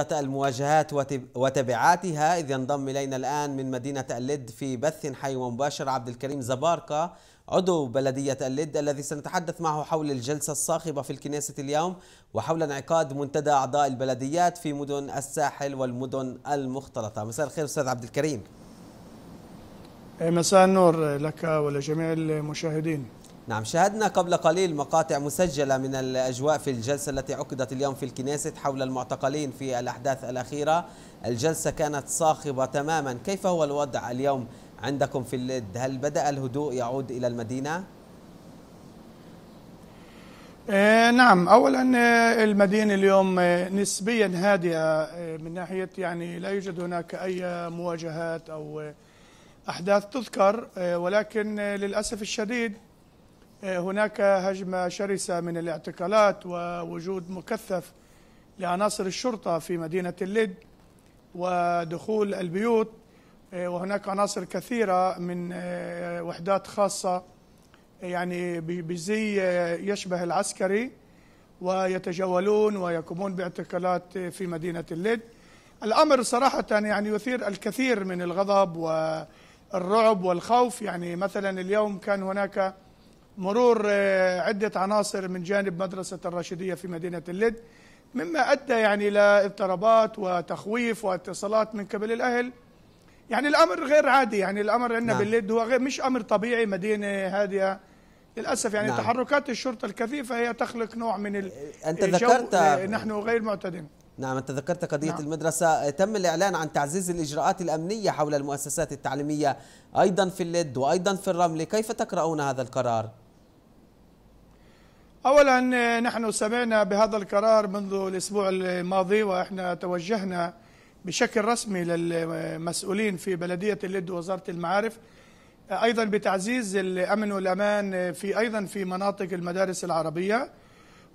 المواجهات وتبعاتها إذ ينضم إلينا الآن من مدينة اللد في بث حي ومباشر عبد الكريم زباركة عضو بلدية اللد الذي سنتحدث معه حول الجلسة الصاخبة في الكنيسة اليوم وحول انعقاد منتدى أعضاء البلديات في مدن الساحل والمدن المختلطة مساء الخير أستاذ عبد الكريم مساء النور لك ولجميع المشاهدين نعم شاهدنا قبل قليل مقاطع مسجلة من الأجواء في الجلسة التي عقدت اليوم في الكنيسة حول المعتقلين في الأحداث الأخيرة الجلسة كانت صاخبة تماما كيف هو الوضع اليوم عندكم في اللد هل بدأ الهدوء يعود إلى المدينة؟ آه نعم اولا آه، المدينه اليوم آه، نسبيا هادئه آه، من ناحيه يعني لا يوجد هناك اي مواجهات او احداث تذكر ولكن للاسف الشديد إيه، هناك هجمة شرسة من الاعتقالات ووجود مكثف لعناصر الشرطة في مدينة اللد ودخول البيوت إيه، وهناك عناصر كثيرة من إيه، وحدات خاصة يعني بزي يشبه العسكري ويتجولون ويقومون باعتقالات في مدينة اللد الأمر صراحة يعني يثير الكثير من الغضب والرعب والخوف يعني مثلا اليوم كان هناك مرور آه، عدة عناصر من جانب مدرسة الراشدية في مدينة اللد مما أدى يعني إلى اضطرابات وتخويف واتصالات من قبل الأهل يعني الأمر غير عادي يعني الأمر عندنا نعم. باللد هو غير مش أمر طبيعي مدينة هادئة للأسف يعني نعم. تحركات الشرطة الكثيفة هي تخلق نوع من أنت ذكرت آه، نحن غير معتدين نعم أنت ذكرت قضية نعم. المدرسة تم الإعلان عن تعزيز الإجراءات الأمنية حول المؤسسات التعليمية أيضا في اللد وأيضا في الرمل كيف تقرؤون هذا القرار؟ اولا نحن سمعنا بهذا القرار منذ الاسبوع الماضي واحنا توجهنا بشكل رسمي للمسؤولين في بلديه اللد ووزاره المعارف ايضا بتعزيز الامن والامان في ايضا في مناطق المدارس العربيه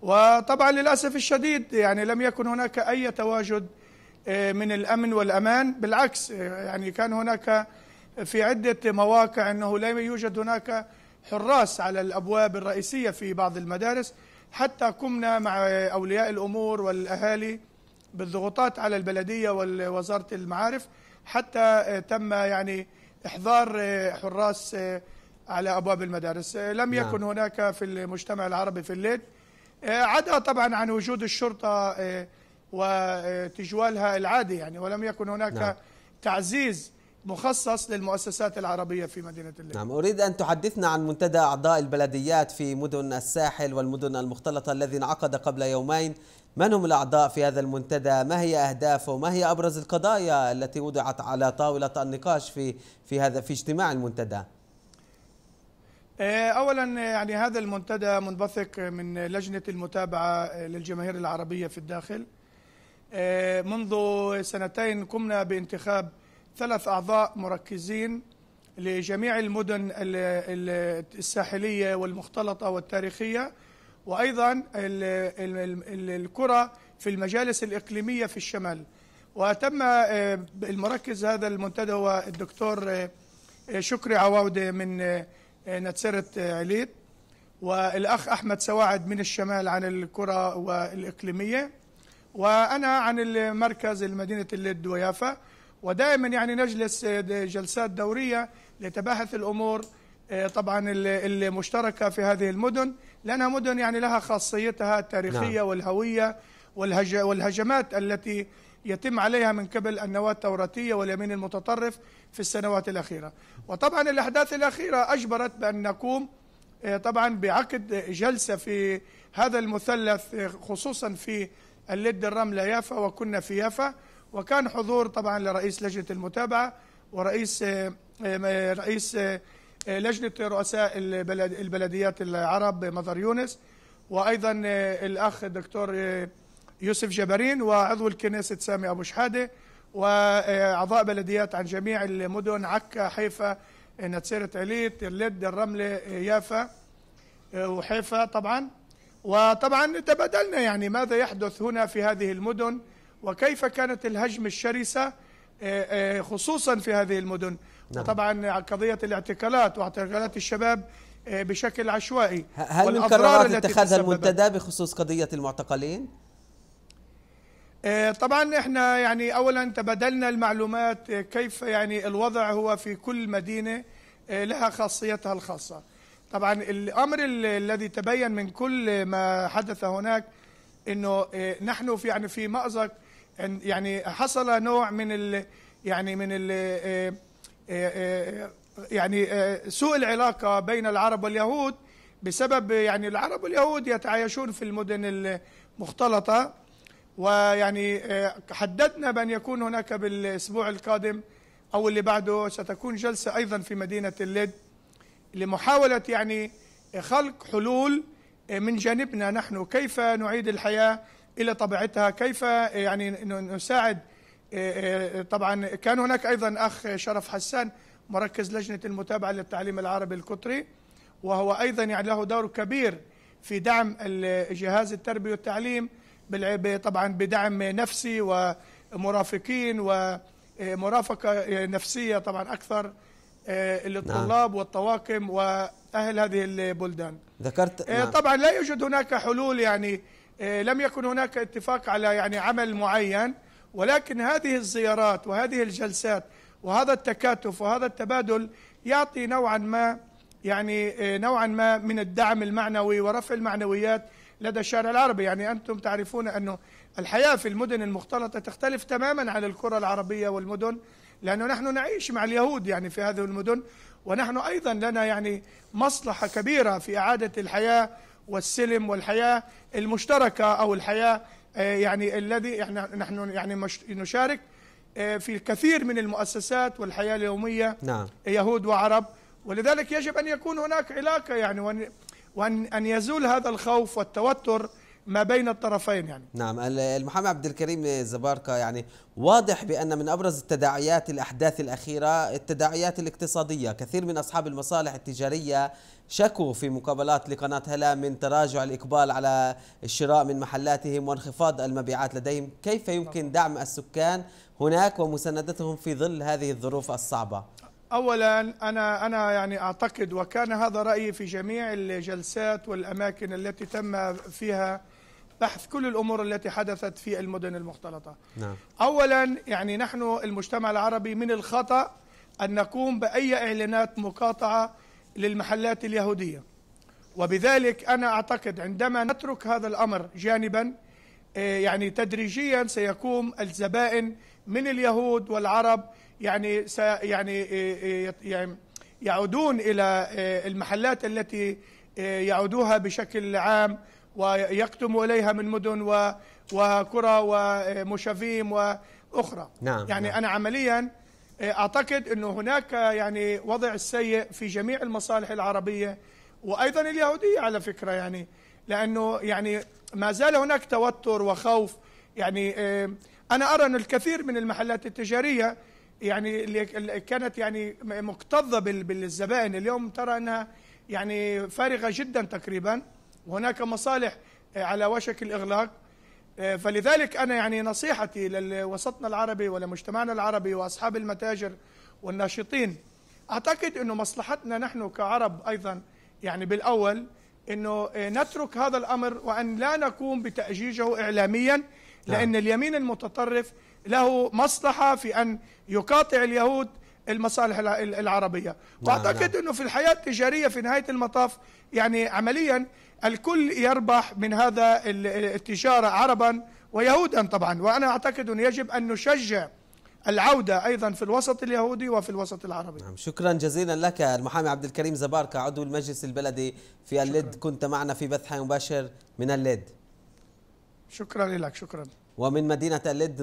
وطبعا للاسف الشديد يعني لم يكن هناك اي تواجد آه، من الامن والامان بالعكس آه، يعني كان هناك في عده مواقع انه لا يوجد هناك حراس على الأبواب الرئيسية في بعض المدارس حتى قمنا مع أولياء الأمور والأهالي بالضغوطات على البلدية ووزارة المعارف حتى تم يعني إحضار حراس على أبواب المدارس لم نعم. يكن هناك في المجتمع العربي في الليل عدا طبعا عن وجود الشرطة آه، وتجوالها العادي يعني ولم يكن هناك نعم. تعزيز مخصص للمؤسسات العربية في مدينة الليل نعم أريد أن تحدثنا عن منتدى أعضاء البلديات في مدن الساحل والمدن المختلطة الذي انعقد قبل يومين من هم الأعضاء في هذا المنتدى ما هي أهدافه ما هي أبرز القضايا التي وضعت على طاولة النقاش في في هذا في اجتماع المنتدى آه، اولا يعني هذا المنتدى منبثق من لجنه المتابعه للجماهير العربيه في الداخل آه، منذ سنتين قمنا بانتخاب ثلاث أعضاء مركزين لجميع المدن الساحلية والمختلطة والتاريخية وأيضا الكرة في المجالس الإقليمية في الشمال وتم آه، المركز هذا المنتدى هو الدكتور آه، آه، شكري عواودة من نتسرة عليت والأخ أحمد سواعد من الشمال عن الكرة والإقليمية وأنا عن المركز المدينة اللد ويافا ودائما يعني نجلس آه، جلسات دورية لتباحث الأمور آه، طبعا المشتركة في هذه المدن لأنها مدن يعني لها خاصيتها التاريخية نعم. والهوية والهج والهجمات التي يتم عليها من قبل النواة التوراتية واليمين المتطرف في السنوات الأخيرة وطبعا الأحداث الأخيرة أجبرت بأن نقوم آه، طبعا بعقد جلسة في هذا المثلث خصوصا في اللد الرملة يافا وكنا في يافا وكان حضور طبعا لرئيس لجنه المتابعه ورئيس آه، آه، آه، رئيس لجنه رؤساء البلد البلديات العرب مظهر يونس وايضا الاخ الدكتور يوسف جبرين وعضو الكنيسة سامي أبو شحادة وأعضاء بلديات عن جميع المدن عكا حيفا نتسيرة عليت اللد الرملة يافا وحيفا طبعا وطبعا تبادلنا يعني ماذا يحدث هنا في هذه المدن وكيف كانت الهجم الشرسة آه، آه، خصوصا في هذه المدن نعم. وطبعا قضية الاعتقالات واعتقالات الشباب آه، بشكل عشوائي هل من قرارات اتخاذها المنتدى بخصوص قضية المعتقلين؟ طبعا احنا يعني اولا تبادلنا المعلومات كيف يعني الوضع هو في كل مدينه لها خاصيتها الخاصه. طبعا الامر الذي تبين من كل ما حدث هناك انه نحن في يعني في مازق يعني حصل نوع من ال يعني من ال آه، آه، آه، يعني سوء العلاقة بين العرب واليهود بسبب يعني العرب واليهود يتعايشون في المدن المختلطة ويعني حددنا بأن يكون هناك بالأسبوع القادم أو اللي بعده ستكون جلسة أيضا في مدينة اللد لمحاولة يعني خلق حلول من جانبنا نحن كيف نعيد الحياة الى طبيعتها كيف آه، يعني نساعد آه، آه، طبعا كان هناك ايضا اخ شرف حسان مركز لجنه المتابعه للتعليم العربي القطري وهو ايضا يعني له دور كبير في دعم جهاز التربيه والتعليم طبعا بدعم نفسي ومرافقين ومرافقه نفسيه طبعا اكثر للطلاب نعم. والطواقم واهل هذه البلدان ذكرت نعم. طبعا لا يوجد هناك حلول يعني آه، لم يكن هناك اتفاق على يعني عمل معين ولكن هذه الزيارات وهذه الجلسات وهذا التكاتف وهذا التبادل يعطي نوعا ما يعني آه، نوعا ما من الدعم المعنوي ورفع المعنويات لدى الشارع العربي يعني أنتم تعرفون أنه الحياة في المدن المختلطة تختلف تماما عن الكرة العربية والمدن لأنه نحن نعيش مع اليهود يعني في هذه المدن ونحن أيضا لنا يعني مصلحة كبيرة في إعادة الحياة والسلم والحياة المشتركة أو الحياة آه، يعني الذي احنا نحن يعني نشارك آه، في الكثير من المؤسسات والحياة اليومية نعم. يهود وعرب ولذلك يجب أن يكون هناك علاقة يعني وأن, وأن أن يزول هذا الخوف والتوتر ما بين الطرفين يعني نعم المحامي عبد الكريم زباركا يعني واضح بأن من أبرز التداعيات الأحداث الأخيرة التداعيات الاقتصادية كثير من أصحاب المصالح التجارية شكوا في مقابلات لقناة هلا من تراجع الإقبال على الشراء من محلاتهم وانخفاض المبيعات لديهم كيف يمكن دعم السكان هناك ومساندتهم في ظل هذه الظروف الصعبة اولا انا انا يعني اعتقد وكان هذا رايي في جميع الجلسات والاماكن التي تم فيها بحث كل الأمور التي حدثت في المدن المختلطة نعم. أولا يعني نحن المجتمع العربي من الخطأ أن نقوم بأي إعلانات مقاطعة للمحلات اليهودية وبذلك أنا أعتقد عندما نترك هذا الأمر جانبا آه، يعني تدريجيا سيقوم الزبائن من اليهود والعرب يعني يعني،, آه، آه، يعني يعودون إلى المحلات التي يعودوها بشكل عام ويقدم إليها من مدن و وكرة ومشافيم وأخرى نعم يعني نعم. أنا عمليا آه، أعتقد أنه هناك يعني وضع سيء في جميع المصالح العربية وأيضا اليهودية على فكرة يعني لأنه يعني ما زال هناك توتر وخوف يعني آه، أنا أرى أن الكثير من المحلات التجارية يعني اللي كانت يعني مكتظة بالزبائن اليوم ترى أنها يعني فارغة جدا تقريبا وهناك مصالح آه، على وشك الإغلاق آه، فلذلك أنا يعني نصيحتي لوسطنا العربي ولمجتمعنا العربي وأصحاب المتاجر والناشطين أعتقد أنه مصلحتنا نحن كعرب أيضا يعني بالأول أنه آه، نترك هذا الأمر وأن لا نقوم بتأجيجه إعلاميا نعم. لأن اليمين المتطرف له مصلحة في أن يقاطع اليهود المصالح العربية نعم، وأعتقد نعم. أنه في الحياة التجارية في نهاية المطاف يعني عمليا الكل يربح من هذا التجارة عربا ويهودا طبعا وأنا أعتقد أن يجب أن نشجع العودة أيضا في الوسط اليهودي وفي الوسط العربي نعم شكرا جزيلا لك المحامي عبد الكريم زباركة عضو المجلس البلدي في الليد كنت معنا في بث مباشر من الليد شكرا لك شكرا ومن مدينة الليد